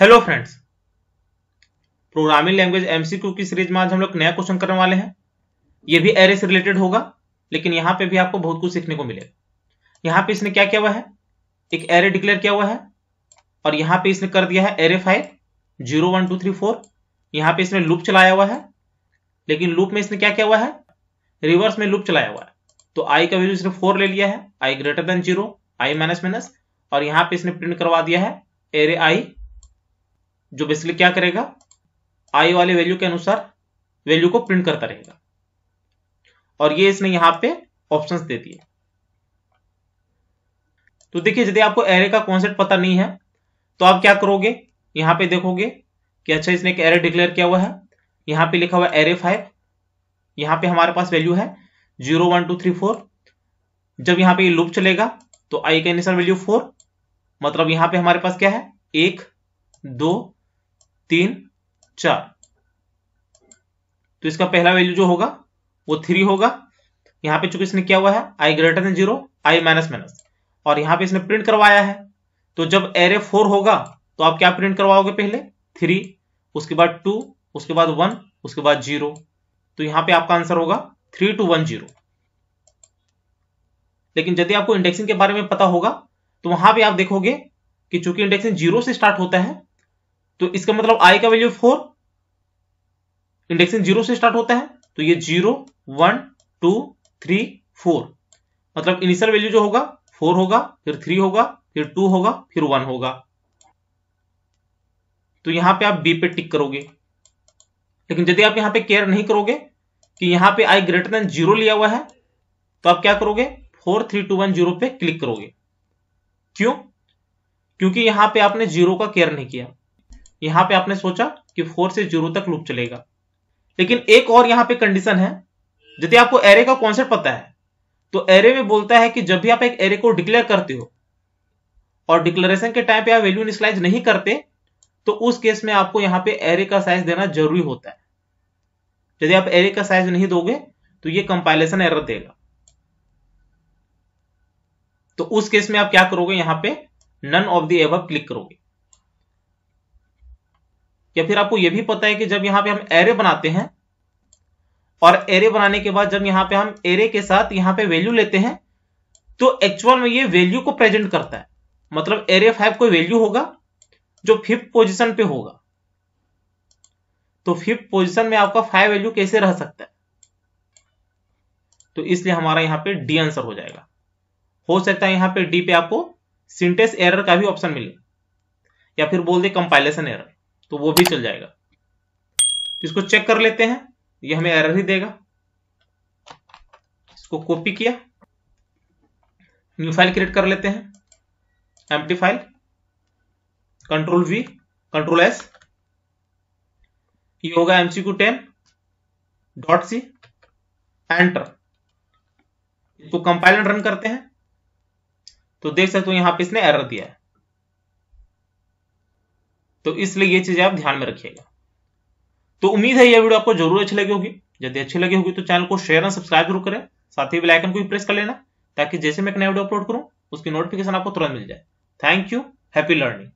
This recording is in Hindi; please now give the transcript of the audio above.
hello friends programming language MCQ की सीरीज में आज हम लोग नया क्वेश्चन करने वाले हैं ये भी एरे से रिलेटेड होगा लेकिन यहाँ पे भी आपको बहुत कुछ सीखने को मिलेगा यहां पे इसने क्या किया हुआ है एक एरे डिक्लेयर किया हुआ है और यहाँ पे इसने कर दिया है array five zero one two three four यहाँ पे इसने लूप चलाया हुआ है लेकिन लूप में इसने क्या किया हुआ है रिवर्स में लूप चलाया हुआ है तो आई का वैल्यू इसने फोर ले लिया है आई ग्रेटर देन जीरो आई माइनस माइनस और यहाँ पे इसने प्रिंट करवा दिया है एरे आई जो बेसिकली क्या करेगा आई वाले वैल्यू के अनुसार वैल्यू को प्रिंट करता रहेगा और ये इसने यहां पे ऑप्शंस दे दिए तो देखिए यदि आपको एरे का कॉन्सेप्ट पता नहीं है तो आप क्या करोगे यहां पे देखोगे कि अच्छा इसने एक एरे डिक्लेयर किया हुआ है यहां पे लिखा हुआ एरे फाइव यहां पे हमारे पास वैल्यू है zero one two three four जब यहां पे लूप चलेगा तो आई का इनिशियल वैल्यू फोर मतलब यहां पे हमारे पास क्या है एक दो तीन चार तो इसका पहला वैल्यू जो होगा वो थ्री होगा यहां पे चूंकि इसने क्या हुआ है आई ग्रेटर देन जीरो आई माइनस माइनस और यहां पे इसने प्रिंट करवाया है तो जब एरे फोर होगा तो आप क्या प्रिंट करवाओगे पहले थ्री उसके बाद टू उसके बाद वन उसके बाद जीरो तो यहां पे आपका आंसर होगा थ्री टू वन जीरो लेकिन यदि आपको इंडेक्सिंग के बारे में पता होगा तो वहां पे आप देखोगे कि चूंकि इंडेक्सिंग जीरो से स्टार्ट होता है तो इसका मतलब आई का वैल्यू फोर इंडेक्सिंग जीरो से स्टार्ट होता है तो ये zero one two three four मतलब इनिशियल वैल्यू जो होगा फोर होगा फिर थ्री होगा फिर टू होगा फिर वन होगा तो यहां पे आप बी पे टिक करोगे लेकिन यदि आप यहां पे केयर नहीं करोगे कि यहां पे आई ग्रेटर देन जीरो लिया हुआ है तो आप क्या करोगे four three two one zero पे क्लिक करोगे क्यों क्योंकि यहां पे आपने जीरो का केयर नहीं किया यहां पे आपने सोचा कि फोर से जीरो तक लूप चलेगा लेकिन एक और यहां पे कंडीशन है यदि आपको एरे का कॉन्सेप्ट पता है तो एरे में बोलता है कि जब भी आप एक एरे को डिक्लेयर करते हो और डिक्लेरेशन के टाइम पे आप वैल्यू इनिशलाइज नहीं करते तो उस केस में आपको यहां पे एरे का साइज देना जरूरी होता है यदि आप एरे का साइज नहीं दोगे तो ये कंपाइलेशन एरर देगा तो उस केस में आप क्या करोगे यहां पे none of the above click करोगे या फिर आपको यह भी पता है कि जब यहां पे हम एरे बनाते हैं और एरे बनाने के बाद जब यहां पे हम एरे के साथ यहां पे वैल्यू लेते हैं तो एक्चुअल में ये वैल्यू को प्रेजेंट करता है मतलब एरे फाइव कोई वैल्यू होगा जो फिफ्थ पोजिशन पे होगा तो फिफ्थ पोजिशन में आपका फाइव वैल्यू कैसे रह सकता है तो इसलिए हमारा यहां पे डी आंसर हो जाएगा हो सकता है यहां पे डी पे आपको सिंटेक्स एरर का भी ऑप्शन मिले या फिर बोल दे कंपाइलेशन एरर तो वो भी चल जाएगा इसको चेक कर लेते हैं ये हमें एरर ही देगा इसको कॉपी किया न्यू फाइल क्रिएट कर लेते हैं empty file control V control S ये होगा MCQ ten dot C enter इसको कंपाइल रन करते हैं तो देख सकते हो यहां पे इसने एरर दिया है तो इसलिए ये चीजें आप ध्यान में रखिएगा तो उम्मीद है यह वीडियो आपको जरूर अच्छी लगी होगी यदि अच्छी लगी होगी तो चैनल को शेयर और सब्सक्राइब जरूर करें साथ ही बेलाइकन को भी प्रेस कर लेना ताकि जैसे मैं एक नया वीडियो अपलोड करूं उसकी नोटिफिकेशन आपको तुरंत मिल जाए थैंक यू हैप्पी लर्निंग